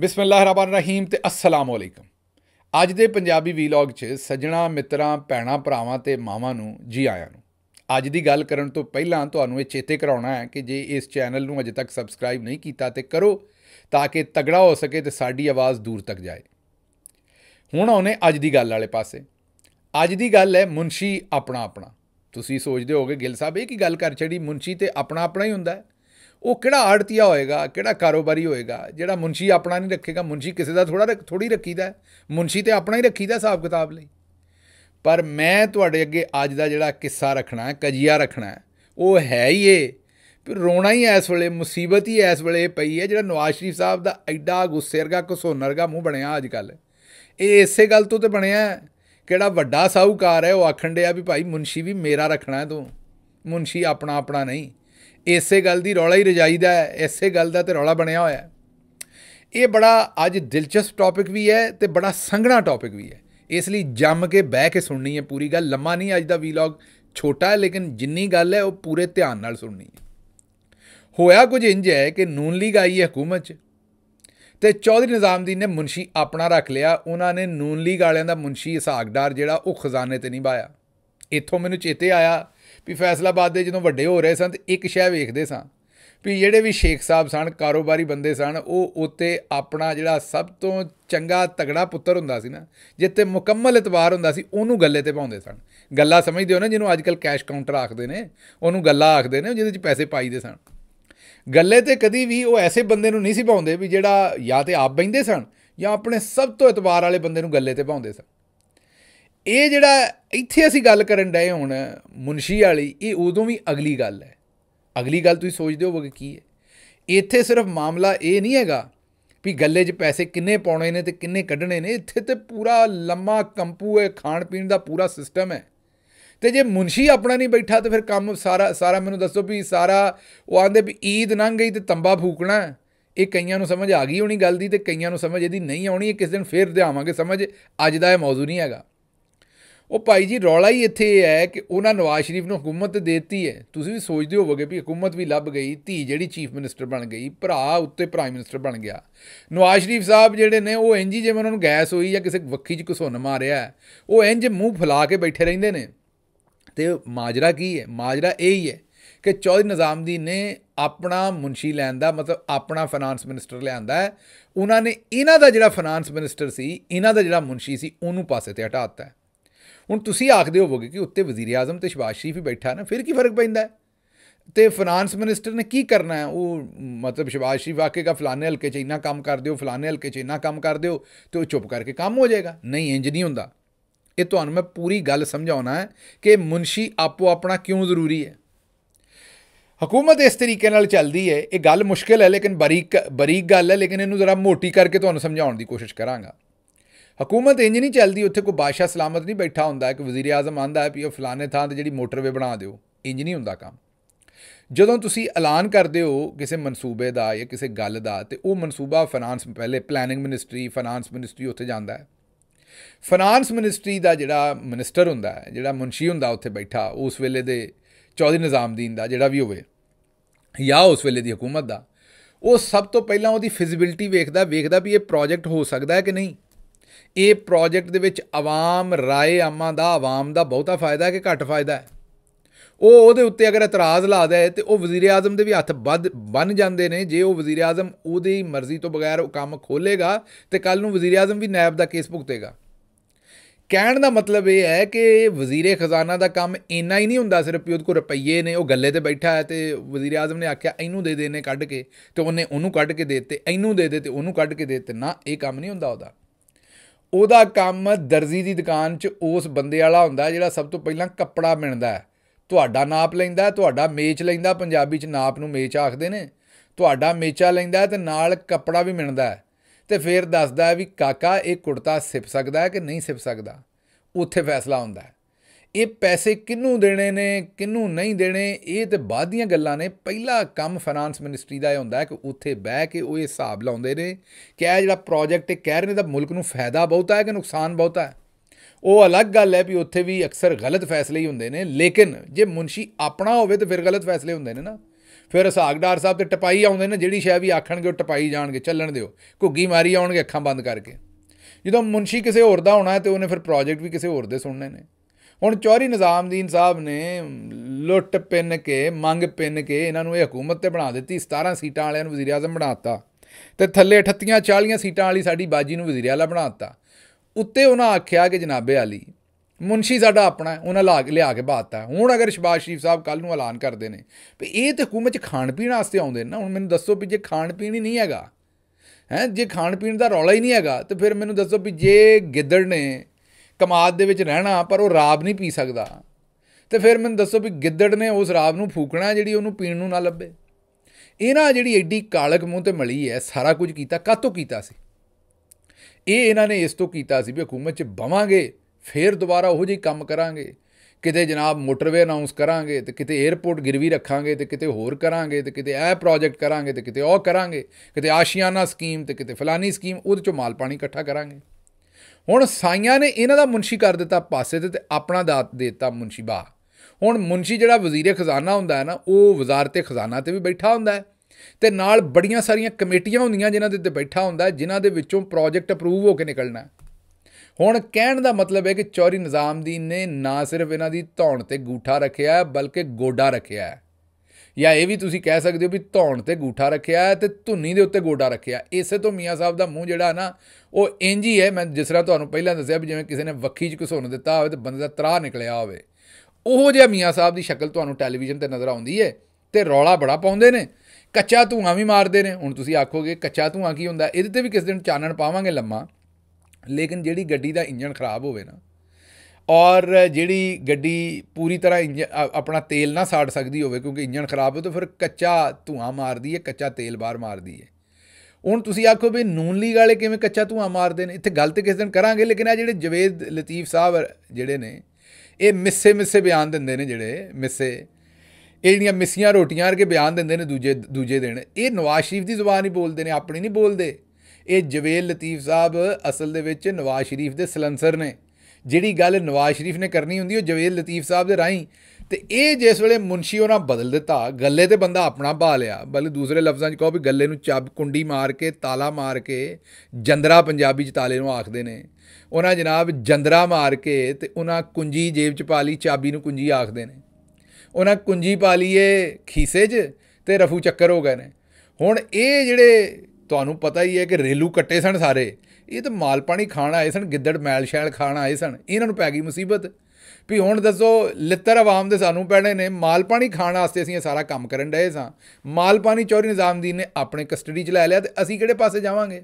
ਬਿਸਮਿਲ੍ਲਾਹਿਰਰਹਿਮਾਨਿਰਰਹੀਮ ਤੇ ਅਸਲਾਮ ਅਲੈਕਮ ਅੱਜ ਦੇ ਪੰਜਾਬੀ ਵੀਲੌਗ 'ਚ ਸਜਣਾ ਮਿੱਤਰਾਂ ਭੈਣਾ ਭਰਾਵਾਂ ਤੇ ਮਾਵਾਂ ਨੂੰ ਜੀ ਆਇਆਂ ਨੂੰ ਅੱਜ ਦੀ ਗੱਲ ਕਰਨ ਤੋਂ ਪਹਿਲਾਂ ਤੁਹਾਨੂੰ ਇਹ ਚੇਤੇ ਕਰਾਉਣਾ ਹੈ ਕਿ ਜੇ ਇਸ ਚੈਨਲ ਨੂੰ ਅਜੇ ਤੱਕ ਸਬਸਕ੍ਰਾਈਬ ਨਹੀਂ ਕੀਤਾ ਤੇ ਕਰੋ ਤਾਂ ਕਿ ਤਗੜਾ ਹੋ ਸਕੇ ਤੇ ਸਾਡੀ ਆਵਾਜ਼ ਦੂਰ ਤੱਕ ਜਾਏ ਹੁਣ ਆਉਨੇ ਅੱਜ ਦੀ ਗੱਲ ਵਾਲੇ ਪਾਸੇ ਅੱਜ ਦੀ ਗੱਲ ਹੈ ਮੁਨਸ਼ੀ ਆਪਣਾ ਆਪਣਾ ਤੁਸੀਂ ਸੋਚਦੇ ਹੋਗੇ ਗਿੱਲ ਸਾਹਿਬ ਇਹ ਕੀ ਗੱਲ ਕਰ ਛੜੀ ਮੁਨਸ਼ੀ ਤੇ ਆਪਣਾ ਆਪਣਾ ਹੀ ਹੁੰਦਾ ਹੈ ਉਹ ਕਿਹੜਾ ਆੜਤੀਆ ਹੋਏਗਾ ਕਿਹੜਾ ਕਾਰੋਬਾਰੀ ਹੋਏਗਾ ਜਿਹੜਾ ਮੁੰਸ਼ੀ ਆਪਣਾ ਨਹੀਂ ਰੱਖੇਗਾ ਮੁੰਸ਼ੀ ਕਿਸੇ ਦਾ ਥੋੜਾ ਥੋੜੀ ਰੱਖੀਦਾ ਮੁੰਸ਼ੀ ਤੇ ਆਪਣਾ ਹੀ ਰੱਖੀਦਾ ਹਿਸਾਬ ਕਿਤਾਬ ਲਈ ਪਰ ਮੈਂ ਤੁਹਾਡੇ ਅੱਗੇ ਅੱਜ ਦਾ ਜਿਹੜਾ ਕਿੱਸਾ ਰੱਖਣਾ ਹੈ ਕਜੀਆ ਰੱਖਣਾ ਉਹ ਹੈ ਹੀ ਇਹ ਰੋਣਾ ਹੀ ਇਸ ਵੇਲੇ ਮੁਸੀਬਤ ਹੀ ਇਸ ਵੇਲੇ ਪਈ ਹੈ ਜਿਹੜਾ ਨਵਾਜ਼ ਸ਼ਰੀਫ ਸਾਹਿਬ ਦਾ ਐਡਾ ਗੁੱਸੇਰਗਾ ਕਸੋਨਰਗਾ ਮੂੰਹ ਬਣਿਆ ਅੱਜ ਕੱਲ ਇਹ ਇਸੇ ਗੱਲ ਤੋਂ ਤੇ ਬਣਿਆ ਕਿਹੜਾ ਵੱਡਾ ਸਾਹੂਕਾਰ ਹੈ ਉਹ ਆਖਣ ਡਿਆ ਵੀ ਭਾਈ ਮੁੰਸ਼ੀ ਵੀ ਮੇਰਾ ਰੱਖਣਾ ਤੂੰ ਮੁੰਸ਼ੀ ਆਪਣਾ ਆਪਣਾ ਨਹੀਂ ਇਸੇ ਗੱਲ ਦੀ ਰੌਲਾ ਹੀ ਰਜਾਈਦਾ ਹੈ ਇਸੇ ਗੱਲ ਦਾ ਤੇ ਰੌਲਾ ਬਣਿਆ ਹੋਇਆ ਹੈ ਇਹ ਬੜਾ ਅੱਜ ਦਿਲਚਸਪ ਟੌਪਿਕ ਵੀ ਹੈ ਤੇ ਬੜਾ ਸੰਘਣਾ ਟੌਪਿਕ ਵੀ ਹੈ ਇਸ ਲਈ ਜੰਮ ਕੇ ਬਹਿ ਕੇ ਸੁਣਨੀ ਹੈ ਪੂਰੀ ਗੱਲ ਲੰਮਾ ਨਹੀਂ ਅੱਜ ਦਾ ਵੀਲੌਗ ਛੋਟਾ ਹੈ ਲੇਕਿਨ ਜਿੰਨੀ ਗੱਲ ਹੈ ਉਹ ਪੂਰੇ ਧਿਆਨ ਨਾਲ ਸੁਣਨੀ ਹੈ ਹੋਇਆ ਕੁਝ ਇੰਜ ਹੈ ਕਿ ਨੂਨ ਲੀਗ ਆਈ ਹੈ ਹਕੂਮਤ 'ਚ ਤੇ ਚੌਧਰੀ ਨਿਜ਼ਾਮਦੀਨ ਨੇ ਮੁਨਸ਼ੀ ਆਪਣਾ ਰੱਖ ਲਿਆ ਉਹਨਾਂ ਨੇ ਨੂਨ ਲੀਗ ਵਾਲਿਆਂ ਦਾ ਮੁਨਸ਼ੀ ਇਸਾਕਦਾਰ ਜਿਹੜਾ ਉਹ ਖਜ਼ਾਨੇ ਤੇ ਨਹੀਂ ਬਾਇਆ ਇੱਥੋਂ ਮੈਨੂੰ ਚੇਤੇ ਆਇਆ ਵੀ ਫੈਸਲਾਬਾਦ ਦੇ ਜਦੋਂ ਵੱਡੇ ਹੋ ਰਹੇ ਸਨ ਤੇ ਇੱਕ ਸ਼ਹਿ ਵੇਖਦੇ ਸਾਂ ਵੀ ਜਿਹੜੇ ਵੀ ਸ਼ੇਖ ਸਾਹਿਬ ਸਨ ਕਾਰੋਬਾਰੀ ਬੰਦੇ ਸਨ ਉਹ ਉੱਤੇ ਆਪਣਾ ਜਿਹੜਾ ਸਭ ਤੋਂ ਚੰਗਾ ਤਗੜਾ ਪੁੱਤਰ ਹੁੰਦਾ ਸੀ ਨਾ ਜਿੱਤੇ ਮੁਕੰਮਲ ਇਤਬਾਰ ਹੁੰਦਾ ਸੀ ਉਹਨੂੰ ਗੱਲੇ ਤੇ ਪਾਉਂਦੇ ਸਨ ਗੱਲਾ ਸਮਝਦੇ ਹੋ ਨਾ ਜਿਹਨੂੰ ਅੱਜਕੱਲ ਕੈਸ਼ ਕਾਊਂਟਰ ਆਖਦੇ ਨੇ ਉਹਨੂੰ ਗੱਲਾ ਆਖਦੇ ਨੇ ਜਿਹਦੇ ਵਿੱਚ ਪੈਸੇ ਪਾਈਦੇ ਸਨ ਗੱਲੇ ਤੇ ਕਦੀ ਵੀ ਉਹ ਐਸੇ ਬੰਦੇ ਨੂੰ ਨਹੀਂ ਸੀ ਪਾਉਂਦੇ ਵੀ ਜਿਹੜਾ ਜਾਂ ਤੇ ਆਪ ਬੈਂਦੇ ਸਨ ਜਾਂ ਆਪਣੇ ਸਭ ਤੋਂ ਇਤਬਾਰ ਵਾਲੇ ਬੰਦੇ ਨੂੰ ਗੱਲੇ ਤੇ ਪਾਉਂਦੇ ਸਨ ਇਹ ਜਿਹੜਾ ਇੱਥੇ ਅਸੀਂ ਗੱਲ ਕਰਨ ਡਏ ਹੁਣ ਮੁਨਸ਼ੀ ਵਾਲੀ ਇਹ ਉਦੋਂ ਵੀ ਅਗਲੀ ਗੱਲ ਹੈ ਅਗਲੀ ਗੱਲ ਤੁਸੀਂ ਸੋਚਦੇ ਹੋਵੋਗੇ ਕੀ ਹੈ ਇੱਥੇ ਸਿਰਫ ਮਾਮਲਾ ਇਹ ਨਹੀਂ ਹੈਗਾ ਵੀ ਗੱਲੇ 'ਚ ਪੈਸੇ ਕਿੰਨੇ ਪਾਉਣੇ ਨੇ ਤੇ ਕਿੰਨੇ ਕੱਢਣੇ ਨੇ ਇੱਥੇ ਤੇ ਪੂਰਾ ਲੰਮਾ ਕੰਪੂ ਹੈ ਖਾਣ ਪੀਣ ਦਾ ਪੂਰਾ ਸਿਸਟਮ ਹੈ ਤੇ ਜੇ ਮੁਨਸ਼ੀ ਆਪਣਾ ਨਹੀਂ ਬੈਠਾ ਤੇ ਫਿਰ ਕੰਮ ਸਾਰਾ ਸਾਰਾ ਮੈਨੂੰ ਦੱਸੋ ਵੀ ਸਾਰਾ ਉਹ ਆਂਦੇ ਵੀ ਈਦ ਲੰਘ ਗਈ ਤੇ ਤੰਬਾ ਫੂਕਣਾ ਇਹ ਕਈਆਂ ਨੂੰ ਸਮਝ ਆ ਗਈ ਹੋਣੀ ਗੱਲ ਦੀ ਤੇ ਕਈਆਂ ਨੂੰ ਸਮਝ ਇਹਦੀ ਨਹੀਂ ਆਉਣੀ ਇਹ ਕਿਸ ਦਿਨ ਫੇਰ ਦਿਹਾਵਾਂਗੇ ਸਮਝ ਅੱਜ ਦਾ ਇਹ ਮੌਜੂ ਨਹੀਂ ਹੈਗਾ ਉਹ ਭਾਈ ਜੀ ਰੌਲਾ ਹੀ ਇੱਥੇ ਇਹ ਹੈ ਕਿ ਉਹਨਾਂ ਨਵਾਜ਼ ਸ਼ਰੀਫ ਨੂੰ ਹਕੂਮਤ ਦਿੱਤੀ ਹੈ ਤੁਸੀਂ ਵੀ ਸੋਚਦੇ ਹੋਵੋਗੇ ਵੀ ਹਕੂਮਤ ਵੀ ਲੱਭ ਗਈ ਧੀ ਜਿਹੜੀ ਚੀਫ ਮਿਨਿਸਟਰ ਬਣ ਗਈ ਭਰਾ ਉੱਤੇ ਪ੍ਰਾਈਮ ਮਿਨਿਸਟਰ ਬਣ ਗਿਆ ਨਵਾਜ਼ ਸ਼ਰੀਫ ਸਾਹਿਬ ਜਿਹੜੇ ਨੇ ਉਹ ਇੰਜ ਜਿਵੇਂ ਉਹਨਾਂ ਨੂੰ ਗੈਸ ਹੋਈ ਜਾਂ ਕਿਸੇ ਵੱਖੀ 'ਚ ਘਸੋਨ ਮਾਰਿਆ ਉਹ ਇੰਜ ਮੂੰਹ ਫੁਲਾ ਕੇ ਬੈਠੇ ਰਹਿੰਦੇ ਨੇ ਤੇ ਮਾਜਰਾ ਕੀ ਹੈ ਮਾਜਰਾ ਇਹ ਹੀ ਹੈ ਕਿ ਚੌਧਰੀ ਨਿਜ਼ਾਮਦੀਨ ਨੇ ਆਪਣਾ ਮੁਨਸ਼ੀ ਲੈਂਦਾ ਮਤਲਬ ਆਪਣਾ ਫਾਈਨਾਂਸ ਮਿਨਿਸਟਰ ਲਿਆਂਦਾ ਹੈ ਉਹਨਾਂ ਨੇ ਇਹਨਾਂ ਦਾ ਜਿਹੜਾ ਫਾਈਨਾਂਸ ਮਿਨਿਸਟਰ ਸੀ ਇਹਨਾਂ ਦਾ ਜਿਹੜਾ ਮੁਨਸ਼ੀ ਸੀ ਉਹਨੂੰ ਪਾਸੇ ਤੇ ਹਟਾਤਾ ਹੈ ਹੁਣ ਤੁਸੀਂ ਆਖਦੇ ਹੋਵੋਗੇ ਕਿ ਉੱਤੇ ਵਜ਼ੀਰ ਆਜ਼ਮ ਤੇ ਸ਼ਬਾਸ਼ ਸ਼ਰੀਫ ਹੀ ਬੈਠਾ ਨਾ ਫਿਰ ਕੀ ਫਰਕ ਪੈਂਦਾ ਤੇ ਫਾਈਨਾਂਸ ਮਿਨਿਸਟਰ ਨੇ ਕੀ ਕਰਨਾ ਹੈ ਉਹ ਮਤਲਬ ਸ਼ਬਾਸ਼ ਸ਼ਰੀਫ ਆਕੇਗਾ ਫਲਾਣੇ ਹਲਕੇ 'ਚ ਇੰਨਾ ਕੰਮ ਕਰ ਦਿਓ ਫਲਾਣੇ ਹਲਕੇ 'ਚ ਇੰਨਾ ਕੰਮ ਕਰ ਦਿਓ ਤੇ ਉਹ ਚੁੱਪ ਕਰਕੇ ਕੰਮ ਹੋ ਜਾਏਗਾ ਨਹੀਂ ਇੰਜ ਨਹੀਂ ਹੁੰਦਾ ਇਹ ਤੁਹਾਨੂੰ ਮੈਂ ਪੂਰੀ ਗੱਲ ਸਮਝਾਉਣਾ ਹੈ ਕਿ ਮੁਨਸ਼ੀ ਆਪੋ ਆਪਣਾ ਕਿਉਂ ਜ਼ਰੂਰੀ ਹੈ ਹਕੂਮਤ ਇਸ ਤਰੀਕੇ ਨਾਲ ਚੱਲਦੀ ਹੈ ਇਹ ਗੱਲ ਮੁਸ਼ਕਿਲ ਹੈ ਲੇਕਿਨ ਬਰੀਕ ਬਰੀਕ ਗੱਲ ਹੈ ਲੇਕਿਨ ਇਹਨੂੰ ਜ਼ਰਾ ਮੋਟੀ ਕਰਕੇ ਤੁਹਾਨੂੰ ਸਮਝਾਉਣ ਦੀ ਕੋਸ਼ਿਸ਼ ਕਰਾਂਗਾ ਹਕੂਮਤ ਇੰਜ ਨਹੀਂ ਚੱਲਦੀ ਉੱਥੇ ਕੋਈ ਬਾਦਸ਼ਾਹ ਸਲਾਮਤ ਨਹੀਂ ਬੈਠਾ ਹੁੰਦਾ ਕਿ ਵਜ਼ੀਰ ਆਜ਼ਮ ਆਂਦਾ ਹੈ ਵੀ ਉਹ ਫਲਾਣੇ ਥਾਂ ਤੇ ਜਿਹੜੀ ਮੋਟਰਵੇ ਬਣਾ ਦਿਓ ਇੰਜ ਨਹੀਂ ਹੁੰਦਾ ਕੰਮ ਜਦੋਂ ਤੁਸੀਂ ਐਲਾਨ ਕਰਦੇ ਹੋ ਕਿਸੇ ਮਨਸੂਬੇ ਦਾ ਜਾਂ ਕਿਸੇ ਗੱਲ ਦਾ ਤੇ ਉਹ ਮਨਸੂਬਾ ਫਾਈਨਾਂਸ ਪਹਿਲੇ ਪਲੈਨਿੰਗ ਮਿਨਿਸਟਰੀ ਫਾਈਨਾਂਸ ਮਿਨਿਸਟਰੀ ਉੱਥੇ ਜਾਂਦਾ ਹੈ ਫਾਈਨਾਂਸ ਮਿਨਿਸਟਰੀ ਦਾ ਜਿਹੜਾ ਮਿਨਿਸਟਰ ਹੁੰਦਾ ਹੈ ਜਿਹੜਾ ਮੁਨਸ਼ੀ ਹੁੰਦਾ ਉੱਥੇ ਬੈਠਾ ਉਸ ਵੇਲੇ ਦੇ ਚੌਧਰੀ ਨਿਜ਼ਾਮਦੀਨ ਦਾ ਜਿਹੜਾ ਵੀ ਹੋਵੇ ਜਾਂ ਉਸ ਵੇਲੇ ਦੀ ਹਕੂਮਤ ਦਾ ਉਹ ਸਭ ਤੋਂ ਪਹਿਲਾਂ ਉਹਦੀ ਫਿਜ਼ਿਬਿਲਟੀ ਵੇਖਦਾ ਵੇਖਦਾ ਵੀ ਇਹ ਪ੍ਰੋਜੈਕਟ ਹੋ ਸਕਦਾ ਹੈ ਕਿ ਨਹੀਂ ਇਹ ਪ੍ਰੋਜੈਕਟ ਦੇ ਵਿੱਚ ਆਵਾਮ ਰਾਏ ਆਮਾ ਦਾ ਆਵਾਮ ਦਾ ਬਹੁਤਾ ਫਾਇਦਾ ਹੈ ਕਿ ਘੱਟ ਫਾਇਦਾ ਹੈ ਉਹ ਉਹਦੇ ਉੱਤੇ ਅਗਰ ਇਤਰਾਜ਼ ਲਾ ਦੇ ਤੇ ਉਹ ਵਜ਼ੀਰ ਆਜ਼ਮ ਦੇ ਵੀ ਹੱਥ ਵੱਧ ਬਨ ਜਾਂਦੇ ਨੇ ਜੇ ਉਹ ਵਜ਼ੀਰ ਆਜ਼ਮ ਉਹਦੀ ਮਰਜ਼ੀ ਤੋਂ ਬਗੈਰ ਉਹ ਕੰਮ ਖੋਲੇਗਾ ਤੇ ਕੱਲ ਨੂੰ ਵਜ਼ੀਰ ਆਜ਼ਮ ਵੀ ਨਾਇਬ ਦਾ ਕੇਸ ਭੁਗਤੇਗਾ ਕਹਿਣ ਦਾ ਮਤਲਬ ਇਹ ਹੈ ਕਿ ਵਜ਼ੀਰੇ ਖਜ਼ਾਨਾ ਦਾ ਕੰਮ ਇੰਨਾ ਹੀ ਨਹੀਂ ਹੁੰਦਾ ਸਿਰਫ ਵੀ ਉਹਦੇ ਕੋਲ ਰੁਪਈਏ ਨੇ ਉਹ ਗੱਲੇ ਤੇ ਬੈਠਾ ਹੈ ਤੇ ਵਜ਼ੀਰ ਆਜ਼ਮ ਨੇ ਆਖਿਆ ਇਹਨੂੰ ਦੇ ਦੇਨੇ ਕੱਢ ਕੇ ਤੇ ਉਹਨੇ ਉਹਨੂੰ ਕੱਢ ਕੇ ਦੇ ਦਿੱਤੇ ਇਹਨੂੰ ਦੇ ਦੇ ਤੇ ਉਹਨੂੰ ਕੱਢ ਕੇ ਦੇ ਦਿੱਤੇ ਨਾ ਇਹ ਕੰਮ ਨਹੀਂ ਹੁੰਦਾ ਉਹਦਾ ਉਹਦਾ ਕੰਮ ਦਰਜ਼ੀ ਦੀ ਦੁਕਾਨ 'ਚ ਉਸ ਬੰਦੇ ਵਾਲਾ ਹੁੰਦਾ ਜਿਹੜਾ ਸਭ ਤੋਂ ਪਹਿਲਾਂ ਕੱਪੜਾ ਮਿਣਦਾ ਤੁਹਾਡਾ ਨਾਪ ਲੈਂਦਾ ਤੁਹਾਡਾ ਮੇਚ ਲੈਂਦਾ ਪੰਜਾਬੀ 'ਚ ਨਾਪ ਨੂੰ ਮੇਚ ਆਖਦੇ ਨੇ ਤੁਹਾਡਾ ਮੇਚਾ ਲੈਂਦਾ ਤੇ ਨਾਲ ਕੱਪੜਾ ਵੀ ਮਿਣਦਾ ਤੇ ਫੇਰ ਦੱਸਦਾ ਵੀ ਕਾਕਾ ਇਹ ਕੁੜਤਾ ਸਿਪ ਸਕਦਾ ਹੈ ਕਿ ਨਹੀਂ ਸਿਪ ਸਕਦਾ ਉੱਥੇ ਫੈਸਲਾ ਹੁੰਦਾ ਹੈ ਇਹ ਪੈਸੇ ਕਿੰਨੂੰ ਦੇਣੇ ਨੇ ਕਿੰਨੂੰ ਨਹੀਂ ਦੇਣੇ ਇਹ ਤੇ ਬਾਅਦ ਦੀਆਂ ਗੱਲਾਂ ਨੇ ਪਹਿਲਾ ਕੰਮ ਫਾਈਨਾਂਸ ਮਿਨਿਸਟਰੀ ਦਾ ਇਹ ਹੁੰਦਾ ਹੈ ਕਿ ਉੱਥੇ ਬਹਿ ਕੇ ਉਹ ਇਹ ਹਿਸਾਬ ਲਾਉਂਦੇ ਨੇ ਕਿ ਇਹ ਜਿਹੜਾ ਪ੍ਰੋਜੈਕਟ ਇਹ ਕਹਿ ਰਹੇ ਨੇ ਤਾਂ ਮੁਲਕ ਨੂੰ ਫਾਇਦਾ ਬਹੁਤਾ ਹੈ ਕਿ ਨੁਕਸਾਨ ਬਹੁਤਾ ਹੈ ਉਹ ਅਲੱਗ ਗੱਲ ਹੈ ਵੀ ਉੱਥੇ ਵੀ ਅਕਸਰ ਗਲਤ ਫੈਸਲੇ ਹੀ ਹੁੰਦੇ ਨੇ ਲੇਕਿਨ ਜੇ ਮੁਨਸ਼ੀ ਆਪਣਾ ਹੋਵੇ ਤਾਂ ਫਿਰ ਗਲਤ ਫੈਸਲੇ ਹੁੰਦੇ ਨੇ ਨਾ ਫਿਰ ਸਾਗਦਾਰ ਸਾਹਿਬ ਤੇ ਟਪਾਈ ਆਉਂਦੇ ਨੇ ਜਿਹੜੀ ਸ਼ੈ ਵੀ ਆਖਣਗੇ ਉਹ ਟਪਾਈ ਜਾਣਗੇ ਚੱਲਣ ਦਿਓ ਘੁੱਗੀ ਮਾਰੀ ਆਉਣਗੇ ਅੱਖਾਂ ਬੰਦ ਕਰਕੇ ਜਦੋਂ ਮੁਨਸ਼ੀ ਕਿਸੇ ਹੋਰ ਦਾ ਹੋਣਾ ਤੇ ਉਹਨੇ ਫਿਰ ਪ੍ਰੋਜੈਕਟ ਵੀ ਕਿਸੇ ਹੋਰ ਦੇ ਸੁਣਨੇ ਨੇ ਹੁਣ ਚੌਰੀ ਨਿਜ਼ਾਮਦੀਨ ਸਾਹਿਬ ਨੇ ਲੁੱਟ ਪਿੰਨ ਕੇ ਮੰਗ ਪਿੰਨ ਕੇ ਇਹਨਾਂ ਨੂੰ ਇਹ ਹਕੂਮਤ ਤੇ ਬਣਾ ਦਿੱਤੀ 17 ਸੀਟਾਂ ਵਾਲਿਆਂ ਨੂੰ ਵਜ਼ੀਰ ਆਜ਼ਮ ਬਣਾਤਾ ਤੇ ਥੱਲੇ 38 40 ਸੀਟਾਂ ਵਾਲੀ ਸਾਡੀ ਬਾਜੀ ਨੂੰ ਵਜ਼ੀਰ ਆਲਾ ਬਣਾਤਾ ਉੱਤੇ ਉਹਨਾਂ ਆਖਿਆ ਕਿ ਜਨਾਬੇ ਆਲੀ ਮੁਨਸ਼ੀ ਸਾਡਾ ਆਪਣਾ ਉਹਨਾਂ ਲਾ ਕੇ ਲਿਆ ਕੇ ਬਾਤਾ ਹੁਣ ਅਗਰ ਸ਼ਬਾਸ਼ ਸ਼ਰੀਫ ਸਾਹਿਬ ਕੱਲ ਨੂੰ ਐਲਾਨ ਕਰਦੇ ਨੇ ਵੀ ਇਹ ਤੇ ਹਕੂਮਤ ਚ ਖਾਣ ਪੀਣ ਵਾਸਤੇ ਆਉਂਦੇ ਨਾ ਹੁਣ ਮੈਨੂੰ ਦੱਸੋ ਵੀ ਜੇ ਖਾਣ ਪੀਣ ਹੀ ਨਹੀਂ ਹੈਗਾ ਹੈ ਜੇ ਖਾਣ ਪੀਣ ਦਾ ਰੌਲਾ ਹੀ ਨਹੀਂ ਹੈਗਾ ਤੇ ਫਿਰ ਮੈਨੂੰ ਦੱਸੋ ਵੀ ਜੇ ਗਿੱਦੜ ਨੇ ਕਮਾਦ ਦੇ ਵਿੱਚ ਰਹਿਣਾ ਪਰ ਉਹ ਰਾਬ ਨਹੀਂ ਪੀ ਸਕਦਾ ਤੇ ਫਿਰ ਮੈਨੂੰ ਦੱਸੋ ਵੀ ਗਿੱਦੜ ਨੇ ਉਸ ਰਾਬ ਨੂੰ ਫੂਕਣਾ ਜਿਹੜੀ ਉਹਨੂੰ ਪੀਣ ਨੂੰ ਨਾ ਲੱਭੇ ਇਹਨਾਂ ਜਿਹੜੀ ਐਡੀ ਕਾਲਕ ਮੂੰਹ ਤੇ ਮਲੀ ਹੈ ਸਾਰਾ ਕੁਝ ਕੀਤਾ ਕਾਤੋਂ ਕੀਤਾ ਸੀ ਇਹ ਇਹਨਾਂ ਨੇ ਇਸ ਤੋਂ ਕੀਤਾ ਸੀ ਵੀ ਹਕੂਮਤ 'ਚ ਬਵਾਂਗੇ ਫੇਰ ਦੁਬਾਰਾ ਉਹੋ ਜਿਹੀ ਕੰਮ ਕਰਾਂਗੇ ਕਿਤੇ ਜਨਾਬ ਮੋਟਰਵੇ ਅਨਾਉਂਸ ਕਰਾਂਗੇ ਤੇ ਕਿਤੇ 에어ਪੋਰਟ ਗਿਰਵੀ ਰੱਖਾਂਗੇ ਤੇ ਕਿਤੇ ਹੋਰ ਕਰਾਂਗੇ ਤੇ ਕਿਤੇ ਇਹ ਪ੍ਰੋਜੈਕਟ ਕਰਾਂਗੇ ਤੇ ਕਿਤੇ ਉਹ ਕਰਾਂਗੇ ਕਿਤੇ ਆਸ਼ੀਆਨਾ ਸਕੀਮ ਤੇ ਕਿਤੇ ਫਲਾਨੀ ਸਕੀਮ ਉਹਦੇ ਚੋਂ ਮਾਲ ਪਾਣੀ ਇਕੱਠਾ ਕਰਾਂਗੇ ਹੁਣ ਸਾਈਆਂ ਨੇ ਇਹਨਾਂ ਦਾ ਮੁਨਸ਼ੀ ਕਰ ਦਿੱਤਾ ਪਾਸੇ ਤੇ ਤੇ ਆਪਣਾ ਦਾਤ ਦਿੱਤਾ ਮੁਨਸ਼ੀ ਬਾ ਹੁਣ ਮੁਨਸ਼ੀ ਜਿਹੜਾ ਵਜ਼ੀਰ ਖਜ਼ਾਨਾ ਹੁੰਦਾ ਹੈ ਨਾ ਉਹ ਵਜ਼ਾਰਤ ਖਜ਼ਾਨਾ ਤੇ ਵੀ ਬੈਠਾ ਹੁੰਦਾ ਹੈ ਤੇ ਨਾਲ ਬੜੀਆਂ ਸਾਰੀਆਂ ਕਮੇਟੀਆਂ ਹੁੰਦੀਆਂ ਜਿਨ੍ਹਾਂ ਦੇ ਤੇ ਬੈਠਾ ਹੁੰਦਾ ਜਿਨ੍ਹਾਂ ਦੇ ਵਿੱਚੋਂ ਪ੍ਰੋਜੈਕਟ ਅਪਰੂਵ ਹੋ ਕੇ ਨਿਕਲਣਾ ਹੁਣ ਕਹਿਣ ਦਾ ਮਤਲਬ ਹੈ ਕਿ ਚੌਰੀ ਨਿਜ਼ਾਮਦੀਨ ਨੇ ਨਾ ਸਿਰਫ ਇਹਨਾਂ ਦੀ ਧੌਣ ਤੇ ਗੂਠਾ ਰੱਖਿਆ ਬਲਕਿ ਗੋਡਾ ਰੱਖਿਆ ਜਾਂ ਇਹ ਵੀ ਤੁਸੀਂ ਕਹਿ ਸਕਦੇ ਹੋ ਵੀ ਧੌਣ ਤੇ ਗੂਠਾ ਰੱਖਿਆ ਤੇ ਧੁੰਨੀ ਦੇ ਉੱਤੇ ਗੋਡਾ ਰੱਖਿਆ ਇਸੇ ਤੋਂ ਮੀਆਂ ਸਾਹਿਬ ਦਾ ਮੂੰਹ ਜਿਹੜਾ ਨਾ ਉਹ ਇੰਜ ਹੀ ਹੈ ਮੈਂ ਜਿਸ ਤਰ੍ਹਾਂ ਤੁਹਾਨੂੰ ਪਹਿਲਾਂ ਦੱਸਿਆ ਵੀ ਜਿਵੇਂ ਕਿਸੇ ਨੇ ਵੱਖੀ 'ਚ ਘਸੋਣ ਦਿੱਤਾ ਹੋਵੇ ਤੇ ਬੰਦੇ ਦਾ ਤਰਾ ਨਿਕਲਿਆ ਹੋਵੇ ਉਹੋ ਜਿਹਾ ਮੀਆਂ ਸਾਹਿਬ ਦੀ ਸ਼ਕਲ ਤੁਹਾਨੂੰ ਟੈਲੀਵਿਜ਼ਨ ਤੇ ਨਜ਼ਰ ਆਉਂਦੀ ਹੈ ਤੇ ਰੌਲਾ ਬੜਾ ਪਾਉਂਦੇ ਨੇ ਕੱਚਾ ਧੂਆਂ ਵੀ ਮਾਰਦੇ ਨੇ ਹੁਣ ਤੁਸੀਂ ਆਖੋਗੇ ਕੱਚਾ ਧੂਆਂ ਕੀ ਹੁੰਦਾ ਇਹਦੇ ਤੇ ਵੀ ਕਿਸ ਦਿਨ ਚਾਨਣ ਪਾਵਾਂਗੇ ਲੰਮਾ ਲੇਕਿਨ ਜਿਹੜੀ ਗੱਡੀ ਦਾ ਇੰਜਨ ਖਰਾਬ ਹੋਵੇ ਨਾ ਔਰ ਜਿਹੜੀ ਗੱਡੀ ਪੂਰੀ ਤਰ੍ਹਾਂ ਆਪਣਾ ਤੇਲ ਨਾ ਸਾੜ ਸਕਦੀ ਹੋਵੇ ਕਿਉਂਕਿ ਇੰਜਨ ਖਰਾਬ ਹੋ ਤਾਂ ਫਿਰ ਕੱਚਾ ਧੂਆਂ ਮਾਰਦੀ ਹੈ ਕੱਚਾ ਤੇਲ ਬਾਹਰ ਮਾਰਦੀ ਹੈ ਹੁਣ ਤੁਸੀਂ ਆਖੋ ਵੀ ਨੂਨ ਲੀਗ ਵਾਲੇ ਕਿਵੇਂ ਕੱਚਾ ਧੂਆਂ ਮਾਰਦੇ ਨੇ ਇੱਥੇ ਗਲਤ ਕਿਸ ਦਿਨ ਕਰਾਂਗੇ ਲੇਕਿਨ ਆ ਜਿਹੜੇ ਜਵੇਦ ਲਤੀਫ ਸਾਹਿਬ ਜਿਹੜੇ ਨੇ ਇਹ ਮਿੱਸੇ ਮਿੱਸੇ ਬਿਆਨ ਦਿੰਦੇ ਨੇ ਜਿਹੜੇ ਮਿੱਸੇ ਇਹ ਜਿਹੜੀਆਂ ਮਿੱਸੀਆਂ ਰੋਟੀਆਂ ਵਰਗੇ ਬਿਆਨ ਦਿੰਦੇ ਨੇ ਦੂਜੇ ਦੂਜੇ ਦਿਨ ਇਹ ਨਵਾਜ਼ ਸ਼ਰੀਫ ਦੀ ਜ਼ੁਬਾਨ ਹੀ ਬੋਲਦੇ ਨੇ ਆਪਣੀ ਨਹੀਂ ਬੋਲਦੇ ਇਹ ਜਵੇਦ ਲਤੀਫ ਸਾਹਿਬ ਅਸਲ ਦੇ ਵਿੱਚ ਨਵਾਜ਼ ਸ਼ਰੀਫ ਦੇ ਸਲੰਸਰ ਨੇ ਜਿਹੜੀ ਗੱਲ ਨਵਾਜ਼ ਸ਼ਰੀਫ ਨੇ ਕਰਨੀ ਹੁੰਦੀ ਉਹ ਜਵੇਦ ਲਤੀਫ ਸਾਹਿਬ ਦੇ ਰਾਹੀਂ ਤੇ ਇਹ ਜਿਸ ਵੇਲੇ ਮੁਨਸ਼ੀ ਉਹਨਾਂ ਬਦਲ ਦਿੱਤਾ ਗੱਲੇ ਤੇ ਬੰਦਾ ਆਪਣਾ ਪਾ ਲਿਆ ਬਲ ਦੂਸਰੇ ਲਫ਼ਜ਼ਾਂ 'ਚ ਕਹੋ ਵੀ ਗੱਲੇ ਨੂੰ ਚੱਬ ਕੁੰਡੀ ਮਾਰ ਕੇ ਤਾਲਾ ਮਾਰ ਕੇ ਜੰਦਰਾ ਪੰਜਾਬੀ 'ਚ ਤਾਲੇ ਨੂੰ ਆਖਦੇ ਨੇ ਉਹਨਾਂ ਜਨਾਬ ਜੰਦਰਾ ਮਾਰ ਕੇ ਤੇ ਉਹਨਾਂ ਕੁੰਜੀ ਜੇਬ 'ਚ ਪਾ ਲਈ ਚਾਬੀ ਨੂੰ ਕੁੰਜੀ ਆਖਦੇ ਨੇ ਉਹਨਾਂ ਕੁੰਜੀ ਪਾ ਲਈਏ ਖੀਸੇ 'ਚ ਤੇ ਰਫੂ ਚੱਕਰ ਹੋ ਗਏ ਨੇ ਹੁਣ ਇਹ ਜਿਹੜੇ ਤੁਹਾਨੂੰ ਪਤਾ ਹੀ ਹੈ ਕਿ ਰੇਲੂ ਕੱਟੇ ਸਨ ਸਾਰੇ ਇਹ ਤਾਂ ਮਾਲ ਪਾਣੀ ਖਾਣ ਆਏ ਸਨ ਗਿੱਦੜ ਮੈਲ ਸ਼ੈਲ ਖਾਣ ਆਏ ਸਨ ਇਹਨਾਂ ਨੂੰ ਪੈ ਗਈ ਮੁਸੀਬਤ ਵੀ ਹੁਣ ਦੱਸੋ ਲਿੱਤਰ ਆਵਾਮ ਦੇ ਸਾਨੂੰ ਪੈਣੇ ਨੇ ਮਾਲ ਪਾਣੀ ਖਾਣ ਵਾਸਤੇ ਅਸੀਂ ਇਹ ਸਾਰਾ ਕੰਮ ਕਰਨ ਡਏ ਸਾਂ ਮਾਲ ਪਾਣੀ ਨਿਜ਼ਾਮ ਦੀ ਨੇ ਆਪਣੇ ਕਸਟਡੀ 'ਚ ਲੈ ਲਿਆ ਤੇ ਅਸੀਂ ਕਿਹੜੇ ਪਾਸੇ ਜਾਵਾਂਗੇ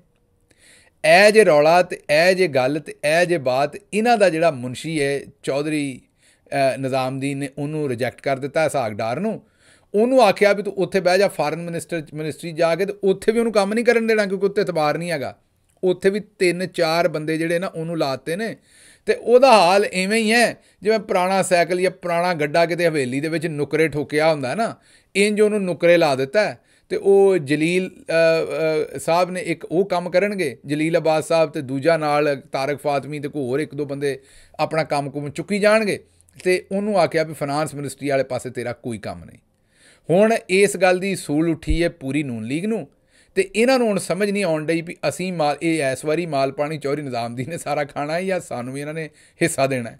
ਐ ਜੇ ਰੌਲਾ ਤੇ ਐ ਜੇ ਗੱਲ ਤੇ ਐ ਜੇ ਬਾਤ ਇਹਨਾਂ ਦਾ ਜਿਹੜਾ ਮੁਨਸ਼ੀ ਹੈ ਚੌਧਰੀ ਦੀ ਨੇ ਉਹਨੂੰ ਰਿਜੈਕਟ ਕਰ ਦਿੱਤਾ ਸਾਗਡਾਰ ਨੂੰ ਉਹਨੂੰ ਆਖਿਆ ਵੀ ਤੂੰ ਉੱਥੇ ਬਹਿ ਜਾ ਫਾਰਨ ਮਿਨਿਸਟਰ ਮਿਨਿਸਟਰੀ ਜਾ ਕੇ ਤੇ ਉੱਥੇ ਵੀ ਉਹਨੂੰ ਕੰਮ ਨਹੀਂ ਕਰਨ ਦੇਣਾ ਕਿਉਂਕਿ ਉੱਤੇ ਇਤਬਾਰ ਨਹੀਂ ਹੈਗਾ ਉੱਥੇ ਵੀ ਤਿੰਨ ਚਾਰ ਬੰਦੇ ਜਿਹੜੇ ਨਾ ਉਹਨੂੰ ਲਾਤੇ ਨੇ ਤੇ ਉਹਦਾ ਹਾਲ ਐਵੇਂ ਹੀ ਹੈ ਜਿਵੇਂ ਪੁਰਾਣਾ ਸਾਈਕਲ ਜਾਂ ਪੁਰਾਣਾ ਗੱਡਾ ਕਿਤੇ ਹਵੇਲੀ ਦੇ ਵਿੱਚ ਨੁਕਰੇ ਠੋਕਿਆ ਹੁੰਦਾ ਨਾ ਇੰਜ ਉਹਨੂੰ ਨੁਕਰੇ ਲਾ ਦਿੱਤਾ ਤੇ ਉਹ ਜਲੀਲ ਸਾਹਿਬ ਨੇ ਇੱਕ ਉਹ ਕੰਮ ਕਰਨਗੇ ਜਲੀਲ ਅਬਾਦ ਸਾਹਿਬ ਤੇ ਦੂਜਾ ਨਾਲ ਤਾਰਕ ਫਾਤਮੀ ਤੇ ਕੋ ਹੋਰ ਇੱਕ ਦੋ ਬੰਦੇ ਆਪਣਾ ਕੰਮ ਕੁਮ ਚੁੱਕੀ ਜਾਣਗੇ ਤੇ ਉਹਨੂੰ ਆਖਿਆ ਵੀ ਫਾਈਨਾਂਸ ਮਿਨਿਸਟਰੀ ਵਾਲੇ ਪਾਸੇ ਤੇਰਾ ਕੋਈ ਕੰਮ ਨਹੀਂ ਹੁਣ ਇਸ ਗੱਲ ਦੀ ਸੂਲ ਉੱਠੀ ਹੈ ਪੂਰੀ ਨੂਨ ਲੀਗ ਨੂੰ ਤੇ ਇਹਨਾਂ ਨੂੰ ਹੁਣ ਸਮਝ ਨਹੀਂ ਆਉਣ ਡਈ ਵੀ ਅਸੀਂ ਮਾਲ ਇਹ ਐਸ ਵਾਰੀ ਮਾਲ ਪਾਣੀ ਚੌਰੀ ਨਿਜ਼ਾਮ ਦੀ ਨੇ ਸਾਰਾ ਖਾਣਾ ਹੈ ਜਾਂ ਸਾਨੂੰ ਵੀ ਇਹਨਾਂ ਨੇ ਹਿੱਸਾ ਦੇਣਾ ਹੈ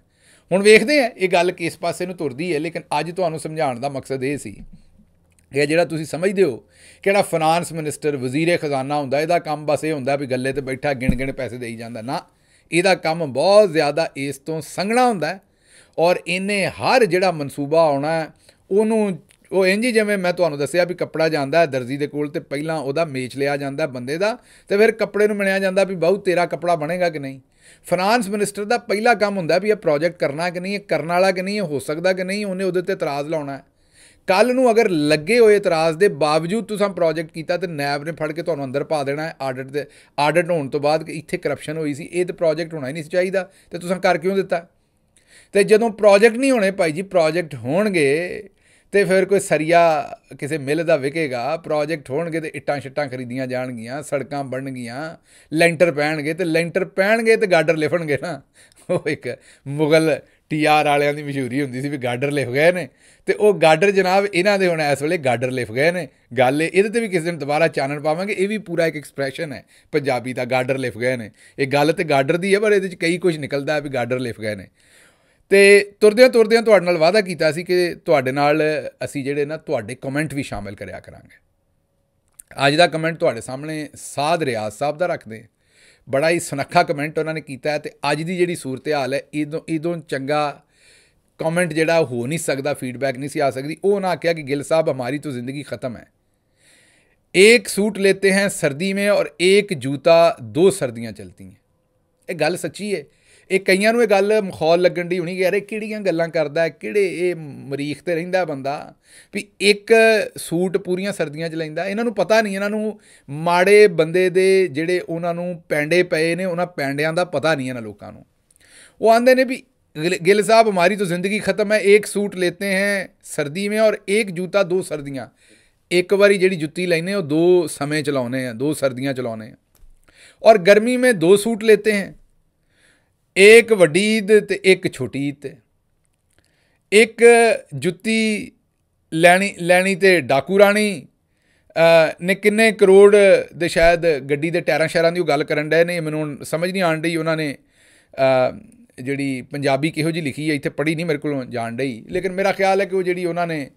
ਹੁਣ ਵੇਖਦੇ ਆ ਇਹ ਗੱਲ ਕਿਸ ਪਾਸੇ ਨੂੰ ਤੁਰਦੀ ਹੈ ਲੇਕਿਨ ਅੱਜ ਤੁਹਾਨੂੰ ਸਮਝਾਉਣ ਦਾ ਮਕਸਦ ਇਹ ਸੀ ਕਿ ਜਿਹੜਾ ਤੁਸੀਂ ਸਮਝਦੇ ਹੋ ਕਿਹੜਾ ਫਾਈਨਾਂਸ ਮਿਨਿਸਟਰ ਵਜ਼ੀਰੇ ਖਜ਼ਾਨਾ ਹੁੰਦਾ ਇਹਦਾ ਕੰਮ ਬਸ ਇਹ ਹੁੰਦਾ ਵੀ ਗੱਲੇ ਤੇ ਬੈਠਾ ਗਿਣ ਗਿਣ ਪੈਸੇ ਦੇਈ ਜਾਂਦਾ ਨਾ ਇਹਦਾ ਕੰਮ ਬਹੁਤ ਜ਼ਿਆਦਾ ਇਸ ਤੋਂ ਸੰਘਣਾ ਹੁੰਦਾ ਔਰ ਇਹਨੇ ਹਰ ਜਿਹੜਾ ਮਨਸੂਬਾ ਆਉਣਾ ਉਹਨੂੰ ਉਹ ਇੰਜ ਹੀ ਜਿਵੇਂ ਮੈਂ ਤੁਹਾਨੂੰ ਦੱਸਿਆ ਵੀ ਕੱਪੜਾ ਜਾਂਦਾ ਦਰਜੀ ਦੇ ਕੋਲ ਤੇ ਪਹਿਲਾਂ ਉਹਦਾ ਮੇਚ ਲਿਆ ਜਾਂਦਾ ਬੰਦੇ ਦਾ ਤੇ ਫਿਰ ਕੱਪੜੇ ਨੂੰ ਮਿਲਿਆ ਜਾਂਦਾ ਵੀ ਬਹੁ ਤੇਰਾ ਕੱਪੜਾ ਬਣੇਗਾ ਕਿ ਨਹੀਂ ਫਾਈਨਾਂਸ ਮਿਨਿਸਟਰ ਦਾ ਪਹਿਲਾ ਕੰਮ ਹੁੰਦਾ ਵੀ ਇਹ ਪ੍ਰੋਜੈਕਟ ਕਰਨਾ ਕਿ ਨਹੀਂ ਇਹ ਕਰਨ ਵਾਲਾ ਕਿ ਨਹੀਂ ਇਹ ਹੋ ਸਕਦਾ ਕਿ ਨਹੀਂ ਉਹਨੇ ਉਹਦੇ ਤੇ ਇਤਰਾਜ਼ ਲਾਉਣਾ ਹੈ ਕੱਲ ਨੂੰ ਅਗਰ ਲੱਗੇ ਹੋਏ ਇਤਰਾਜ਼ ਦੇ ਬਾਵਜੂਦ ਤੁਸੀਂ ਪ੍ਰੋਜੈਕਟ ਕੀਤਾ ਤੇ ਨੈਬ ਨੇ ਫੜ ਕੇ ਤੁਹਾਨੂੰ ਅੰਦਰ ਪਾ ਦੇਣਾ ਹੈ ਆਡਿਟ ਦੇ ਆਡਿਟ ਹੋਣ ਤੋਂ ਬਾਅਦ ਕਿ ਇੱਥੇ ਕਰਪਸ਼ਨ ਹੋਈ ਸੀ ਇਹ ਤੇ ਪ੍ਰੋਜੈਕਟ ਹੋਣਾ ਹੀ ਨਹੀਂ ਚਾਹੀਦਾ ਤੇ ਤੁਸੀਂ ਕਰ ਕਿਉਂ ਦਿੱਤਾ ਤੇ ਜਦੋਂ ਪ੍ਰੋਜੈਕਟ ਨਹੀਂ ਹੋਣੇ ਭਾਈ ਜੀ ਪ੍ਰੋਜੈਕਟ ਹੋਣਗੇ ਤੇ ਫਿਰ ਕੋਈ ਸਰੀਆ ਕਿਸੇ ਮਿਲ ਦਾ ਵਿਕੇਗਾ ਪ੍ਰੋਜੈਕਟ ਹੋਣਗੇ ਤੇ ਇੱਟਾਂ ਛਿੱਟਾਂ ਖਰੀਦੀਆਂ ਜਾਣਗੀਆਂ ਸੜਕਾਂ ਬਣਨਗੀਆਂ ਲੈਂਟਰ ਪੈਣਗੇ ਤੇ ਲੈਂਟਰ ਪੈਣਗੇ ਤੇ ਗਾਰਡਰ ਲਿਫਣਗੇ ਨਾ ਉਹ ਇੱਕ ਮੁਗਲ ਟੀਆਰ ਵਾਲਿਆਂ ਦੀ ਮਸ਼ਹੂਰੀ ਹੁੰਦੀ ਸੀ ਵੀ ਗਾਰਡਰ ਲਿਫ ਗਏ ਨੇ ਤੇ ਉਹ ਗਾਰਡਰ ਜਨਾਬ ਇਹਨਾਂ ਦੇ ਹੁਣ ਇਸ ਵੇਲੇ ਗਾਰਡਰ ਲਿਫ ਗਏ ਨੇ ਗੱਲ ਇਹਦੇ ਤੇ ਵੀ ਕਿਸੇ ਦਿਨ ਦੁਬਾਰਾ ਚਾਨਣ ਪਾਵਾਂਗੇ ਇਹ ਵੀ ਪੂਰਾ ਇੱਕ ਐਕਸਪ੍ਰੈਸ਼ਨ ਹੈ ਪੰਜਾਬੀ ਦਾ ਗਾਰਡਰ ਲਿਫ ਗਏ ਨੇ ਇਹ ਗੱਲ ਤੇ ਗਾਰਡਰ ਦੀ ਹੈ ਪਰ ਇਹਦੇ ਵਿੱਚ ਕਈ ਕੁਝ ਨਿਕਲਦਾ ਹੈ ਵੀ ਗਾਰਡਰ ਲਿਫ ਗਏ ਨੇ ਤੇ ਤੁਰਦਿਆਂ ਤੁਰਦਿਆਂ ਤੁਹਾਡੇ ਨਾਲ ਵਾਅਦਾ ਕੀਤਾ ਸੀ ਕਿ ਤੁਹਾਡੇ ਨਾਲ ਅਸੀਂ ਜਿਹੜੇ ਨਾ ਤੁਹਾਡੇ ਕਮੈਂਟ ਵੀ ਸ਼ਾਮਿਲ ਕਰਿਆ ਕਰਾਂਗੇ ਅੱਜ ਦਾ ਕਮੈਂਟ ਤੁਹਾਡੇ ਸਾਹਮਣੇ ਸਾਦ ਰਿਆਜ਼ ਸਾਹਿਬ ਦਾ ਰੱਖਦੇ ਬੜਾ ਹੀ ਸੁਨੱਖਾ ਕਮੈਂਟ ਉਹਨਾਂ ਨੇ ਕੀਤਾ ਤੇ ਅੱਜ ਦੀ ਜਿਹੜੀ ਸੂਰਤ-ਹਾਲ ਹੈ ਇਦੋਂ ਇਦੋਂ ਚੰਗਾ ਕਮੈਂਟ ਜਿਹੜਾ ਹੋ ਨਹੀਂ ਸਕਦਾ ਫੀਡਬੈਕ ਨਹੀਂ ਸੀ ਆ ਸਕਦੀ ਉਹ ਨਾ ਕਿਹਾ ਕਿ ਗਿੱਲ ਸਾਹਿਬ ہماری ਤਾਂ ਜ਼ਿੰਦਗੀ ਖਤਮ ਹੈ ਇੱਕ ਸੂਟ ਲੈਂਦੇ हैं ਸਰਦੀ ਮੇਂ ਔਰ ਇੱਕ ਜੂਤਾ ਦੋ ਸਰਦੀਆਂ ਚਲਤੀ ਹੈ ਇਹ ਗੱਲ ਸੱਚੀ ਹੈ ਇਹ ਕਈਆਂ ਨੂੰ ਇਹ ਗੱਲ ਮਖੌਲ ਲੱਗਣ ਦੀ ਹੋਣੀ ਕਿ ਯਾਰ ਇਹ ਕਿਹੜੀਆਂ ਗੱਲਾਂ ਕਰਦਾ ਹੈ ਕਿਹੜੇ ਇਹ ਮਰੀਖ ਤੇ ਰਹਿੰਦਾ ਬੰਦਾ ਵੀ ਇੱਕ ਸੂਟ ਪੂਰੀਆਂ ਸਰਦੀਆਂ ਚ ਲੈਂਦਾ ਇਹਨਾਂ ਨੂੰ ਪਤਾ ਨਹੀਂ ਇਹਨਾਂ ਨੂੰ ਮਾੜੇ ਬੰਦੇ ਦੇ ਜਿਹੜੇ ਉਹਨਾਂ ਨੂੰ ਪੈਂਡੇ ਪਏ ਨੇ ਉਹਨਾਂ ਪੈਂਡਿਆਂ ਦਾ ਪਤਾ ਨਹੀਂ ਇਹਨਾਂ ਲੋਕਾਂ ਨੂੰ ਉਹ ਆਂਦੇ ਨੇ ਵੀ गिल साहब ਜ਼ਿੰਦਗੀ ਖਤਮ ਹੈ ਇੱਕ ਸੂਟ एक सूट ਸਰਦੀ हैं ਔਰ ਇੱਕ ਜੁੱਤਾ ਦੋ ਸਰਦੀਆਂ ਇੱਕ ਵਾਰੀ ਜਿਹੜੀ ਜੁੱਤੀ ਲੈਨੇ ਉਹ ਦੋ ਸਮੇਂ ਚ ਲਾਉਨੇ ਆ ਦੋ ਸਰਦੀਆਂ ਚ ਲਾਉਨੇ ਆ ਔਰ ਗਰਮੀ में ਦੋ ਸੂਟ लेते हैं ਇੱਕ ਵੱਡੀ ਈਦ ਤੇ ਇੱਕ ਛੋਟੀ ਈਦ ਤੇ ਇੱਕ ਜੁੱਤੀ ਲੈਣੀ ਲੈਣੀ ਤੇ ਡਾਕੂ ਰਾਣੀ ਨੇ ਕਿੰਨੇ ਕਰੋੜ ਦੇ ਸ਼ਾਇਦ ਗੱਡੀ ਦੇ ਟਾਇਰਾਂ ਸ਼ਹਿਰਾਂ ਦੀ ਉਹ ਗੱਲ ਕਰਨ ਡਏ ਨੇ ਮੈਨੂੰ ਸਮਝ ਨਹੀਂ ਆਣ ਰਹੀ ਉਹਨਾਂ ਨੇ ਜਿਹੜੀ ਪੰਜਾਬੀ ਕਿਹੋ ਜੀ ਲਿਖੀ ਹੈ ਇੱਥੇ ਪੜ੍ਹੀ ਨਹੀਂ ਮੇਰੇ ਕੋਲੋਂ ਜਾਣ ਡਈ ਲੇਕਿਨ ਮੇਰਾ ਖਿਆਲ ਹੈ ਕਿ ਉਹ ਜਿਹੜੀ ਉਹਨਾਂ ਨੇ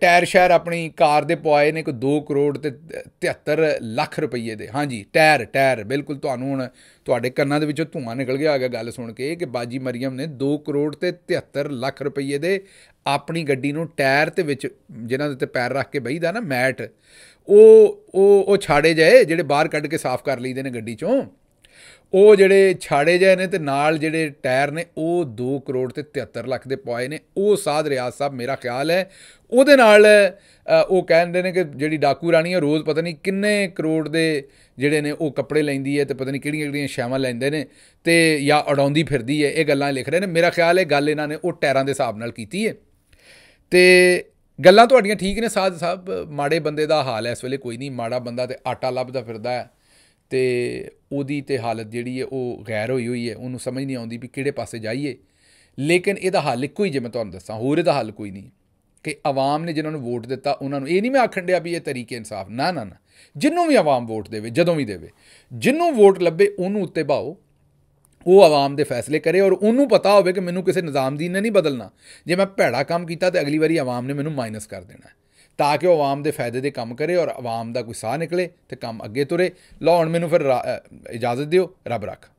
ਟਾਇਰ ਸ਼ਾਇਰ ਆਪਣੀ ਕਾਰ ਦੇ ਪਵਾਏ ਨੇ ਕੋ 2 ਕਰੋੜ ਤੇ 73 ਲੱਖ ਰੁਪਏ ਦੇ ਹਾਂਜੀ ਟਾਇਰ ਟਾਇਰ ਬਿਲਕੁਲ ਤੁਹਾਨੂੰ ਹੁਣ ਤੁਹਾਡੇ ਕੰਨਾਂ ਦੇ ਵਿੱਚੋਂ ਧੂਆਂ ਨਿਕਲ ਗਿਆ ਹੈਗਾ ਗੱਲ ਸੁਣ ਕੇ ਕਿ ਬਾਜੀ ਮਰੀਮ ਨੇ 2 ਕਰੋੜ ਤੇ 73 ਲੱਖ ਰੁਪਏ ਦੇ ਆਪਣੀ ਗੱਡੀ ਨੂੰ ਟਾਇਰ ਤੇ ਵਿੱਚ ਜਿਨ੍ਹਾਂ ਦੇ ਉੱਤੇ ਪੈਰ ਰੱਖ ਕੇ ਬਈਦਾ ਨਾ ਮੈਟ ਉਹ ਉਹ ਉਹ ਛਾੜੇ ਜਾਏ ਜਿਹੜੇ ਬਾਹਰ ਕੱਢ ਕੇ ਸਾਫ਼ ਕਰ ਲਈਦੇ ਨੇ ਗੱਡੀ ਚੋਂ ਉਹ ਜਿਹੜੇ ਛਾੜੇ ਜਾਏ ਨੇ ਤੇ ਨਾਲ ਜਿਹੜੇ ਟਾਇਰ ਨੇ ਉਹ 2 ਕਰੋੜ ਤੇ 73 ਲੱਖ ਦੇ ਪਾਏ ਨੇ ਉਹ ਸਾਧ ਰਿਆਜ਼ ਸਾਹਿਬ ਮੇਰਾ ਖਿਆਲ ਹੈ ਉਹਦੇ ਨਾਲ ਉਹ ਕਹਿੰਦੇ ਨੇ ਕਿ ਜਿਹੜੀ ਡਾਕੂ ਰਾਣੀ ਹੈ ਰੋਜ਼ ਪਤਾ ਨਹੀਂ ਕਿੰਨੇ ਕਰੋੜ ਦੇ ਜਿਹੜੇ ਨੇ ਉਹ ਕੱਪੜੇ ਲੈਂਦੀ ਹੈ ਤੇ ਪਤਾ ਨਹੀਂ ਕਿਹੜੀਆਂ ਕਿਹੜੀਆਂ ਸ਼ਾਮਾਂ ਲੈਂਦੇ ਨੇ ਤੇ ਜਾਂ ਅਡਾਉਂਦੀ ਫਿਰਦੀ ਹੈ ਇਹ ਗੱਲਾਂ ਲਿਖ ਰਹੇ ਨੇ ਮੇਰਾ ਖਿਆਲ ਹੈ ਗੱਲ ਇਹਨਾਂ ਨੇ ਉਹ ਟਾਇਰਾਂ ਦੇ ਹਿਸਾਬ ਨਾਲ ਕੀਤੀ ਹੈ ਤੇ ਗੱਲਾਂ ਤੁਹਾਡੀਆਂ ਠੀਕ ਨੇ ਸਾਧ ਸਾਹਿਬ ਮਾੜੇ ਬੰਦੇ ਦਾ ਹਾਲ ਹੈ ਇਸ ਵੇਲੇ ਕੋਈ ਨਹੀਂ ਮਾੜਾ ਬੰਦਾ ਤੇ ਆਟਾ ਲੱਭਦਾ ਫਿਰਦਾ ਹੈ ਤੇ ਉਹਦੀ ਤੇ ਹਾਲਤ ਜਿਹੜੀ ਹੈ ਉਹ ਗੈਰ ਹੋਈ ਹੋਈ ਹੈ ਉਹਨੂੰ ਸਮਝ ਨਹੀਂ ਆਉਂਦੀ ਵੀ ਕਿਹੜੇ ਪਾਸੇ ਜਾਈਏ ਲੇਕਿਨ ਇਹਦਾ ਹੱਲ ਇੱਕੋ ਹੀ ਜੇ ਮੈਂ ਤੁਹਾਨੂੰ ਦੱਸਾਂ ਹੋਰ ਇਹਦਾ ਹੱਲ ਕੋਈ ਨਹੀਂ ਕਿ ਆਵਾਮ ਨੇ ਜਿਨ੍ਹਾਂ ਨੂੰ ਵੋਟ ਦਿੱਤਾ ਉਹਨਾਂ ਨੂੰ ਇਹ ਨਹੀਂ ਮੈਂ ਆਖਣ ਡਿਆ ਵੀ ਇਹ ਤਰੀਕੇ ਇਨਸਾਫ ਨਾ ਨਾ ਨਾ ਜਿੰਨੂੰ ਵੀ ਆਵਾਮ ਵੋਟ ਦੇਵੇ ਜਦੋਂ ਵੀ ਦੇਵੇ ਜਿੰਨੂੰ ਵੋਟ ਲੱਭੇ ਉਹਨੂੰ ਉੱਤੇ ਭਾਓ ਉਹ ਆਵਾਮ ਦੇ ਫੈਸਲੇ ਕਰੇ ਔਰ ਉਹਨੂੰ ਪਤਾ ਹੋਵੇ ਕਿ ਮੈਨੂੰ ਕਿਸੇ ਨਿਜ਼ਾਮ ਦੀ ਨੇ ਨਹੀਂ ਬਦਲਣਾ ਜੇ ਮੈਂ ਭੈੜਾ ਕੰਮ ਕੀਤਾ ਤੇ ਅਗਲੀ ਵਾਰੀ ਆਵਾਮ ਨੇ ਮੈਨੂੰ ਮਾਈਨਸ ਕਰ ਦੇਣਾ ਤਾਂ ਕਿ ਉਹ ਆਵਾਮ ਦੇ ਫਾਇਦੇ ਦੇ ਕੰਮ ਕਰੇ ਔਰ ਆਵਾਮ ਦਾ ਕੋਈ ਸਾਹ ਨਿਕਲੇ ਤੇ ਕੰਮ ਅੱਗੇ ਤੁਰੇ ਲਾਉਣ ਮੈਨੂੰ ਫਿਰ ਇਜਾਜ਼ਤ ਦਿਓ ਰੱਬ ਰੱਖ